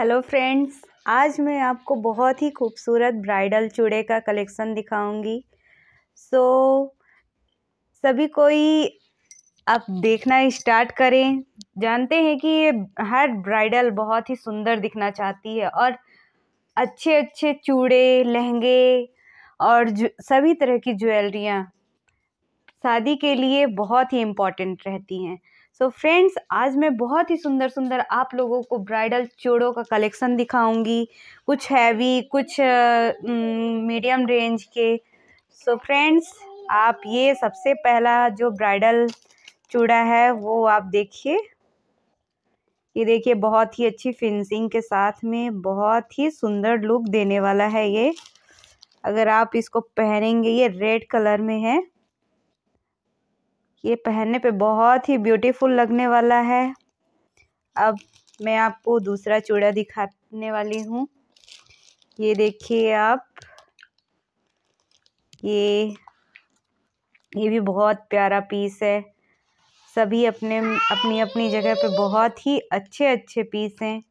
hello friends आज मैं आपको बहुत ही खूबसूरत ब्राइडल चूड़े का कलेक्शन दिखाऊंगी सो so, सभी कोई आप देखना स्टार्ट करें जानते हैं कि ये हर ब्राइडल बहुत ही सुंदर दिखना चाहती है और अच्छे अच्छे चूड़े लहंगे और सभी तरह की ज्वेलरियाँ शादी के लिए बहुत ही इम्पॉर्टेंट रहती हैं सो so फ्रेंड्स आज मैं बहुत ही सुंदर सुंदर आप लोगों को ब्राइडल चूड़ों का कलेक्शन दिखाऊंगी कुछ हैवी कुछ मीडियम रेंज के सो so फ्रेंड्स आप ये सबसे पहला जो ब्राइडल चूड़ा है वो आप देखिए ये देखिए बहुत ही अच्छी फिनिशिंग के साथ में बहुत ही सुंदर लुक देने वाला है ये अगर आप इसको पहनेंगे ये रेड कलर में है ये पहनने पे बहुत ही ब्यूटीफुल लगने वाला है अब मैं आपको दूसरा चूड़ा दिखाने वाली हूँ ये देखिए आप ये ये भी बहुत प्यारा पीस है सभी अपने अपनी अपनी जगह पे बहुत ही अच्छे अच्छे पीस हैं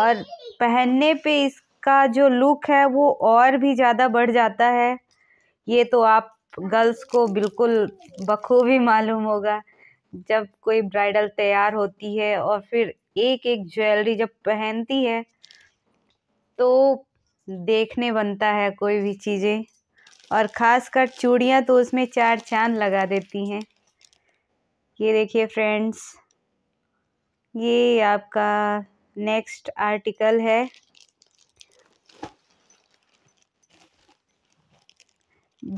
और पहनने पे इसका जो लुक है वो और भी ज़्यादा बढ़ जाता है ये तो आप गर्ल्स को बिल्कुल बखूबी मालूम होगा जब कोई ब्राइडल तैयार होती है और फिर एक एक ज्वेलरी जब पहनती है तो देखने बनता है कोई भी चीज़ें और ख़ासकर चूड़ियाँ तो उसमें चार चांद लगा देती हैं ये देखिए फ्रेंड्स ये आपका नेक्स्ट आर्टिकल है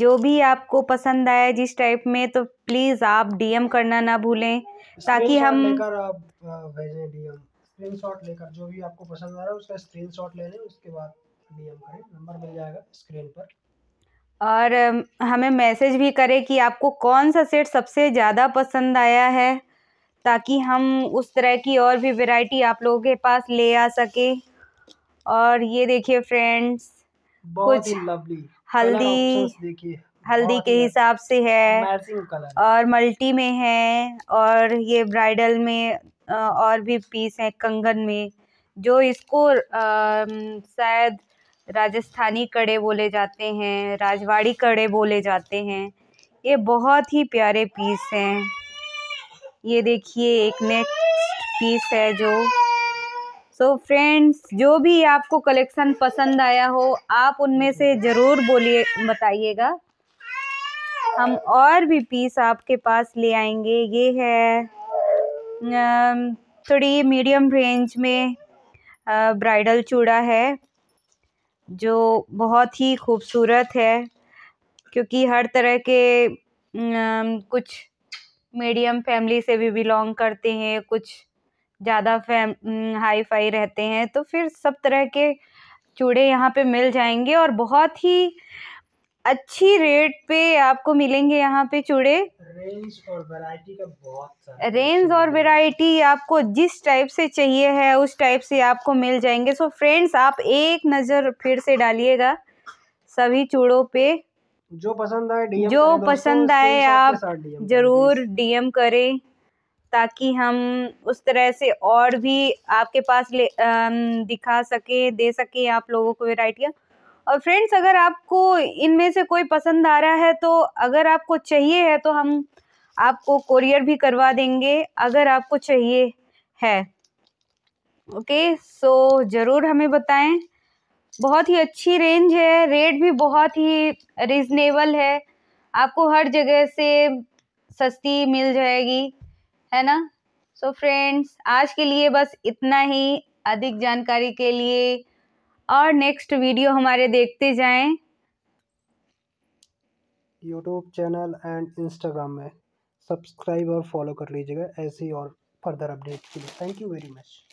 जो भी आपको पसंद आया जिस टाइप में तो प्लीज़ आप डीएम करना ना भूलें ताकि हम लेकर आप भेजें डीएम स्क्रीनशॉट लेकर जो भी आपको पसंद आ रहा है उसका स्क्रीनशॉट ले लें उसके बाद डीएम करें नंबर मिल जाएगा स्क्रीन पर और हमें मैसेज भी करें कि आपको कौन सा सेट सबसे ज़्यादा पसंद आया है ताकि हम उस तरह की और भी वैरायटी आप लोगों के पास ले आ सके और ये देखिए फ्रेंड्स कुछ लवली हल्दी हल्दी के हिसाब से है और मल्टी में है और ये ब्राइडल में और भी पीस है कंगन में जो इसको शायद राजस्थानी कड़े बोले जाते हैं राजवाड़ी कड़े बोले जाते हैं ये बहुत ही प्यारे पीस हैं ये देखिए एक नेक्स्ट पीस है जो तो फ्रेंड्स जो भी आपको कलेक्शन पसंद आया हो आप उनमें से ज़रूर बोलिए बताइएगा हम और भी पीस आपके पास ले आएंगे ये है थोड़ी मीडियम रेंज में ब्राइडल चूड़ा है जो बहुत ही खूबसूरत है क्योंकि हर तरह के कुछ मीडियम फैमिली से भी बिलोंग करते हैं कुछ ज़्यादा फैम हाई फाई रहते हैं तो फिर सब तरह के चूड़े यहाँ पे मिल जाएंगे और बहुत ही अच्छी रेट पे आपको मिलेंगे यहाँ पे चूड़े रेंज और वैरायटी का बहुत रेंज और वैरायटी आपको जिस टाइप से चाहिए है उस टाइप से आपको मिल जाएंगे सो फ्रेंड्स आप एक नज़र फिर से डालिएगा सभी चूड़ों पे जो पसंद आए जो पसंद आए आप जरूर डीएम करें ताकि हम उस तरह से और भी आपके पास ले आ, दिखा सके दे सके आप लोगों को वेराइटियाँ और फ्रेंड्स अगर आपको इनमें से कोई पसंद आ रहा है तो अगर आपको चाहिए है तो हम आपको कोरियर भी करवा देंगे अगर आपको चाहिए है ओके सो ज़रूर हमें बताएं बहुत ही अच्छी रेंज है रेट भी बहुत ही रिजनेबल है आपको हर जगह से सस्ती मिल जाएगी है ना सो so फ्रेंड्स आज के लिए बस इतना ही अधिक जानकारी के लिए और नेक्स्ट वीडियो हमारे देखते जाएं यूट्यूब चैनल एंड इंस्टाग्राम में सब्सक्राइब और फॉलो कर लीजिएगा ऐसी और फर्दर अपडेट के लिए थैंक यू वेरी मच